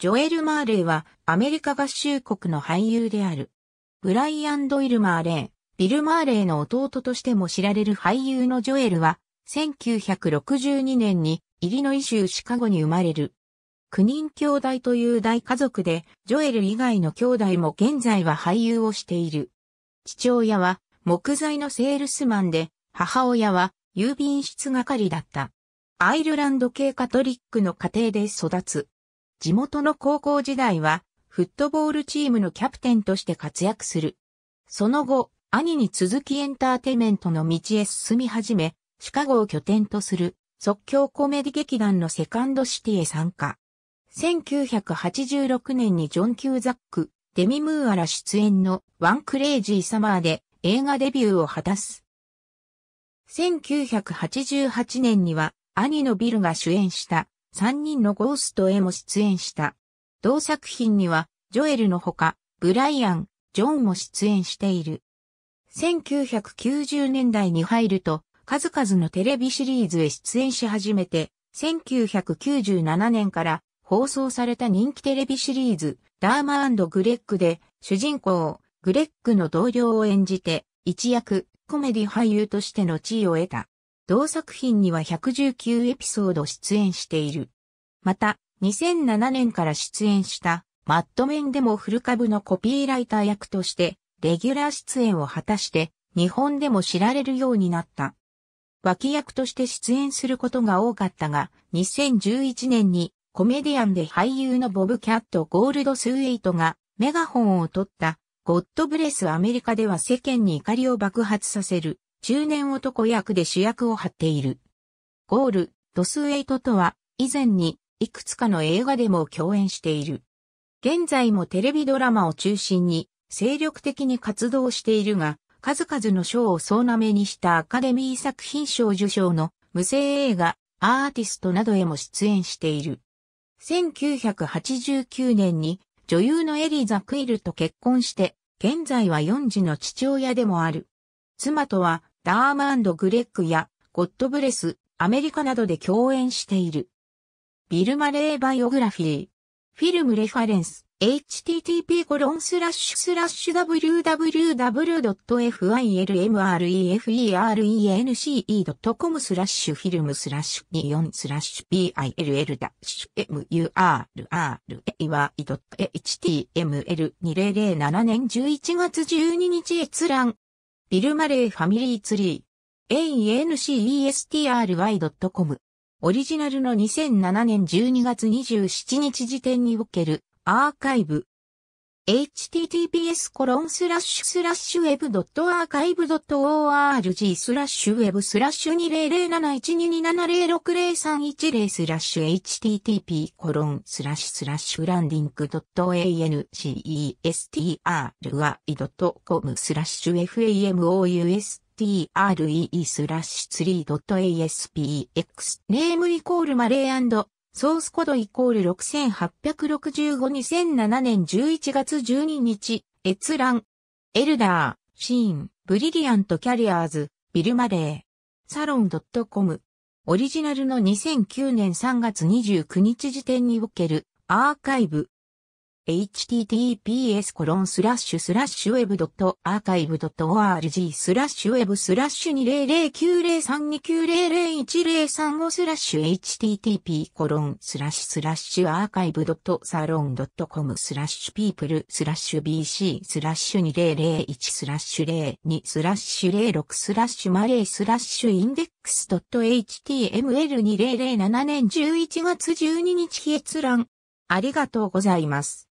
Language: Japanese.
ジョエル・マーレイはアメリカ合衆国の俳優である。ブライアン・ドイル・マーレイ、ビル・マーレイの弟としても知られる俳優のジョエルは、1962年にイリノイ州シカゴに生まれる。9人兄弟という大家族で、ジョエル以外の兄弟も現在は俳優をしている。父親は木材のセールスマンで、母親は郵便室係だった。アイルランド系カトリックの家庭で育つ。地元の高校時代は、フットボールチームのキャプテンとして活躍する。その後、兄に続きエンターテイメントの道へ進み始め、シカゴを拠点とする即興コメディ劇団のセカンドシティへ参加。1986年にジョン・キューザック、デミ・ムーアら出演のワン・クレイジー・サマーで映画デビューを果たす。1988年には兄のビルが主演した3人のゴーストへも出演した。同作品には、ジョエルのほか、ブライアン、ジョンも出演している。1990年代に入ると、数々のテレビシリーズへ出演し始めて、1997年から放送された人気テレビシリーズ、ダーマグレッグで、主人公、グレッグの同僚を演じて、一躍、コメディ俳優としての地位を得た。同作品には119エピソード出演している。また、2007年から出演したマッドメンでも古株のコピーライター役として、レギュラー出演を果たして、日本でも知られるようになった。脇役として出演することが多かったが、2011年にコメディアンで俳優のボブ・キャット・ゴールド・スーエイトがメガホンを取った、ゴッド・ブレス・アメリカでは世間に怒りを爆発させる中年男役で主役を張っている。ゴール、ドスウェイトとは、以前に、いくつかの映画でも共演している。現在もテレビドラマを中心に、精力的に活動しているが、数々の賞を総なめにしたアカデミー作品賞受賞の無声映画、アーティストなどへも出演している。1989年に女優のエリザ・クイルと結婚して、現在は4児の父親でもある。妻とはダーマンド・グレッグやゴッドブレス、アメリカなどで共演している。ビル・マレー・バイオグラフィー。フィルム・レファレンス。http www.filmreference.com スラッシュフィルムスラッシュ24スラッシュ bill-murray.html2007 年11月12日閲覧ビル・マレーファミリーツリー。ancestry.com。オリジナルの2007年12月27日時点におけるアーカイブ https コロンスラッシュスラッシュウェブドットアーカイブドット org スラッシュウェブスラッシュ20071227060310スラッシュ http コロンスラッシュスラッシュランディングドット ancestry.com スラッシュ famoustre スラッシュ 3.aspx ネームイコールマレーソースコードイコール6865-2007年11月12日、閲覧。エルダー、シーン、ブリリアントキャリアーズ、ビルマレー。サロン .com。オリジナルの2009年3月29日時点におけるアーカイブ。https コロンスラッシュスラッシュウェブドットアーカイブドット org スラッシュウェブスラッシュ2009329001035 0スラッシュ http コロンスラッシュスラッシュアーカイブドットサロンドットコムスラッシュピープルスラッシュ bc スラッシュ2001スラッシュ02スラッシュ06スラッシュマレースラッシュインデックスドット html2007 年11月12日閲覧ありがとうございます。